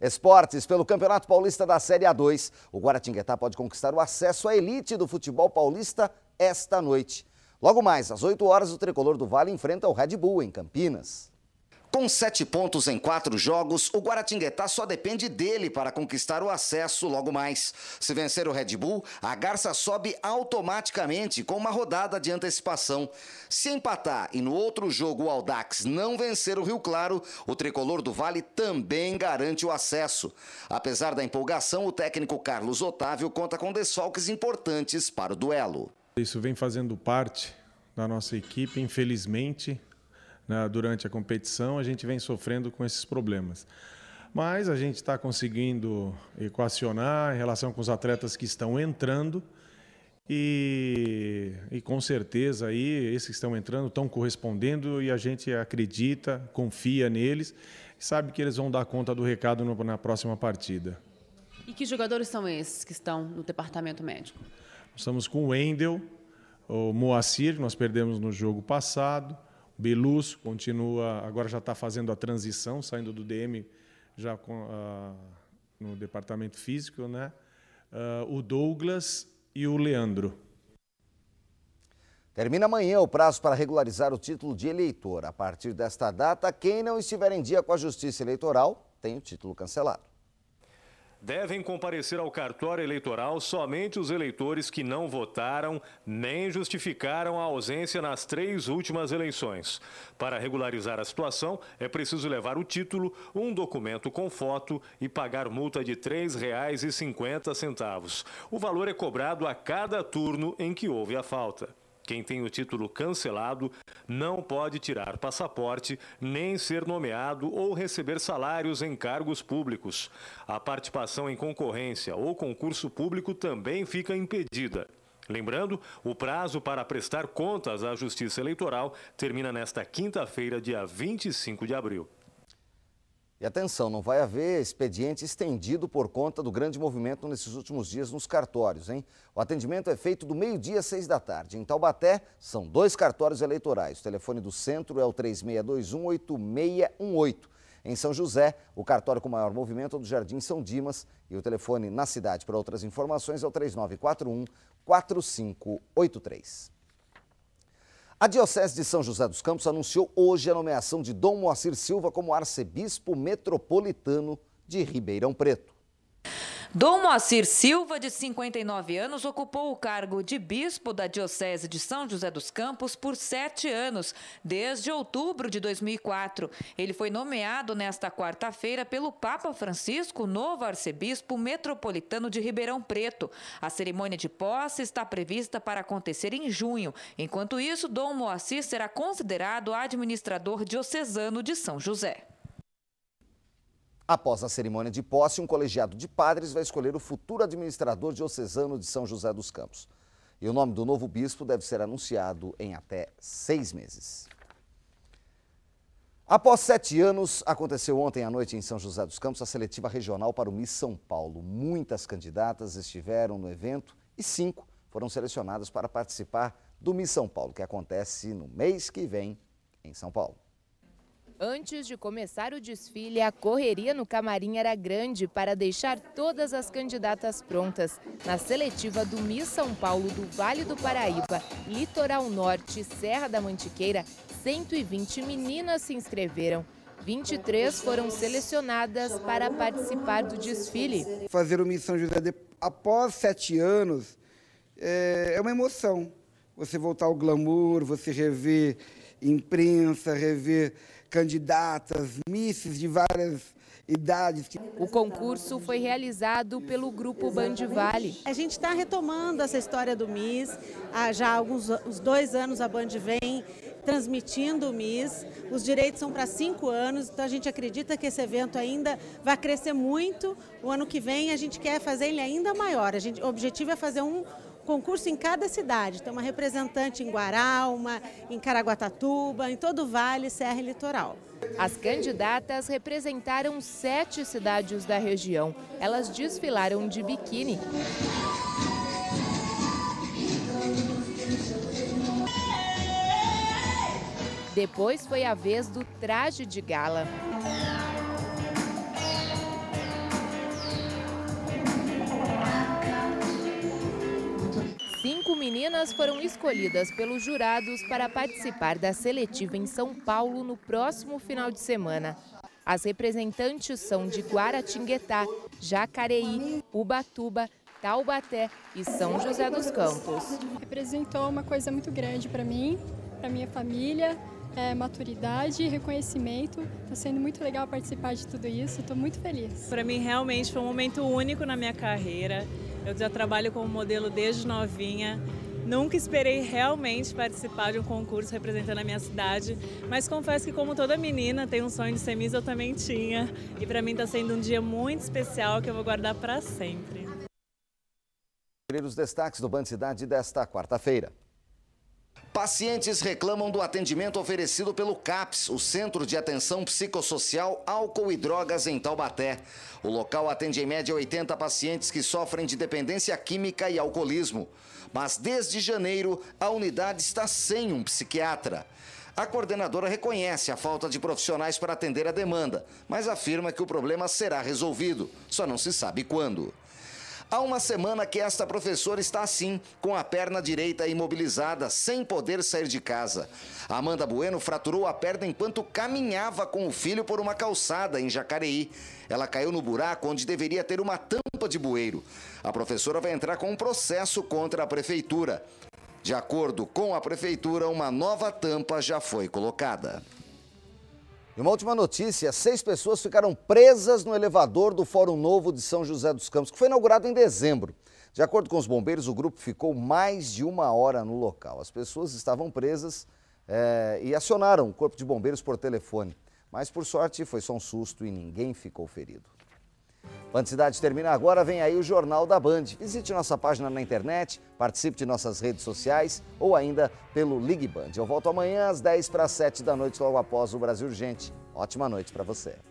Esportes, pelo Campeonato Paulista da Série A2, o Guaratinguetá pode conquistar o acesso à elite do futebol paulista esta noite. Logo mais, às 8 horas, o tricolor do Vale enfrenta o Red Bull em Campinas. Com sete pontos em quatro jogos, o Guaratinguetá só depende dele para conquistar o acesso logo mais. Se vencer o Red Bull, a Garça sobe automaticamente com uma rodada de antecipação. Se empatar e no outro jogo o Aldax não vencer o Rio Claro, o tricolor do Vale também garante o acesso. Apesar da empolgação, o técnico Carlos Otávio conta com desfalques importantes para o duelo. Isso vem fazendo parte da nossa equipe, infelizmente né, durante a competição, a gente vem sofrendo com esses problemas. Mas a gente está conseguindo equacionar em relação com os atletas que estão entrando. E, e, com certeza aí esses que estão entrando estão correspondendo e a gente acredita, confia neles, sabe que eles vão dar conta do recado no, na próxima partida. E que jogadores são esses que estão no departamento médico? Estamos com o Wendel, o Moacir, que nós perdemos no jogo passado, Belus continua, agora já está fazendo a transição, saindo do DM já com, uh, no departamento físico, né? Uh, o Douglas e o Leandro. Termina amanhã o prazo para regularizar o título de eleitor. A partir desta data, quem não estiver em dia com a Justiça Eleitoral tem o título cancelado devem comparecer ao cartório eleitoral somente os eleitores que não votaram nem justificaram a ausência nas três últimas eleições. Para regularizar a situação, é preciso levar o título, um documento com foto e pagar multa de R$ 3,50. O valor é cobrado a cada turno em que houve a falta. Quem tem o título cancelado não pode tirar passaporte, nem ser nomeado ou receber salários em cargos públicos. A participação em concorrência ou concurso público também fica impedida. Lembrando, o prazo para prestar contas à Justiça Eleitoral termina nesta quinta-feira, dia 25 de abril. E atenção, não vai haver expediente estendido por conta do grande movimento nesses últimos dias nos cartórios, hein? O atendimento é feito do meio-dia às seis da tarde. Em Taubaté, são dois cartórios eleitorais. O telefone do centro é o 36218618. Em São José, o cartório com maior movimento é o do Jardim São Dimas. E o telefone na cidade para outras informações é o 3941 4583. A Diocese de São José dos Campos anunciou hoje a nomeação de Dom Moacir Silva como arcebispo metropolitano de Ribeirão Preto. Dom Moacir Silva, de 59 anos, ocupou o cargo de bispo da Diocese de São José dos Campos por sete anos, desde outubro de 2004. Ele foi nomeado nesta quarta-feira pelo Papa Francisco, novo arcebispo metropolitano de Ribeirão Preto. A cerimônia de posse está prevista para acontecer em junho. Enquanto isso, Dom Moacir será considerado administrador diocesano de São José. Após a cerimônia de posse, um colegiado de padres vai escolher o futuro administrador diocesano de São José dos Campos. E o nome do novo bispo deve ser anunciado em até seis meses. Após sete anos, aconteceu ontem à noite em São José dos Campos a seletiva regional para o Miss São Paulo. Muitas candidatas estiveram no evento e cinco foram selecionadas para participar do Miss São Paulo, que acontece no mês que vem em São Paulo. Antes de começar o desfile, a correria no camarim era grande para deixar todas as candidatas prontas. Na seletiva do Miss São Paulo do Vale do Paraíba, Litoral Norte, Serra da Mantiqueira, 120 meninas se inscreveram. 23 foram selecionadas para participar do desfile. Fazer o Miss São José de... após sete anos é... é uma emoção. Você voltar ao glamour, você rever imprensa, rever candidatas, misses de várias idades. O concurso foi realizado pelo Grupo Band Vale. A gente está retomando essa história do Miss. Há já alguns os dois anos a Band vem transmitindo o MIS. Os direitos são para cinco anos, então a gente acredita que esse evento ainda vai crescer muito. O ano que vem a gente quer fazer ele ainda maior. A gente, o objetivo é fazer um concurso em cada cidade. Tem uma representante em Guará, uma em Caraguatatuba, em todo o Vale, Serra e Litoral. As candidatas representaram sete cidades da região. Elas desfilaram de biquíni. Depois foi a vez do traje de gala. meninas foram escolhidas pelos jurados para participar da seletiva em São Paulo no próximo final de semana. As representantes são de Guaratinguetá, Jacareí, Ubatuba, Taubaté e São José dos Campos. Representou uma coisa muito grande para mim, para minha família, é, maturidade e reconhecimento. Está sendo muito legal participar de tudo isso, estou muito feliz. Para mim, realmente foi um momento único na minha carreira. Eu já trabalho como modelo desde novinha Nunca esperei realmente participar de um concurso representando a minha cidade, mas confesso que como toda menina tem um sonho de ser Miss, eu também tinha. E para mim está sendo um dia muito especial que eu vou guardar para sempre. Os destaques do Band Cidade desta quarta-feira. Pacientes reclamam do atendimento oferecido pelo CAPS, o Centro de Atenção Psicossocial Álcool e Drogas em Taubaté. O local atende em média 80 pacientes que sofrem de dependência química e alcoolismo. Mas desde janeiro, a unidade está sem um psiquiatra. A coordenadora reconhece a falta de profissionais para atender a demanda, mas afirma que o problema será resolvido, só não se sabe quando. Há uma semana que esta professora está assim, com a perna direita imobilizada, sem poder sair de casa. Amanda Bueno fraturou a perna enquanto caminhava com o filho por uma calçada em Jacareí. Ela caiu no buraco onde deveria ter uma tampa de bueiro. A professora vai entrar com um processo contra a prefeitura. De acordo com a prefeitura, uma nova tampa já foi colocada. E uma última notícia: seis pessoas ficaram presas no elevador do Fórum Novo de São José dos Campos, que foi inaugurado em dezembro. De acordo com os bombeiros, o grupo ficou mais de uma hora no local. As pessoas estavam presas é, e acionaram o Corpo de Bombeiros por telefone. Mas, por sorte, foi só um susto e ninguém ficou ferido. Band Cidade termina agora, vem aí o Jornal da Band. Visite nossa página na internet, participe de nossas redes sociais ou ainda pelo Ligue Band. Eu volto amanhã às 10 para 7 da noite, logo após o Brasil Urgente. Ótima noite para você.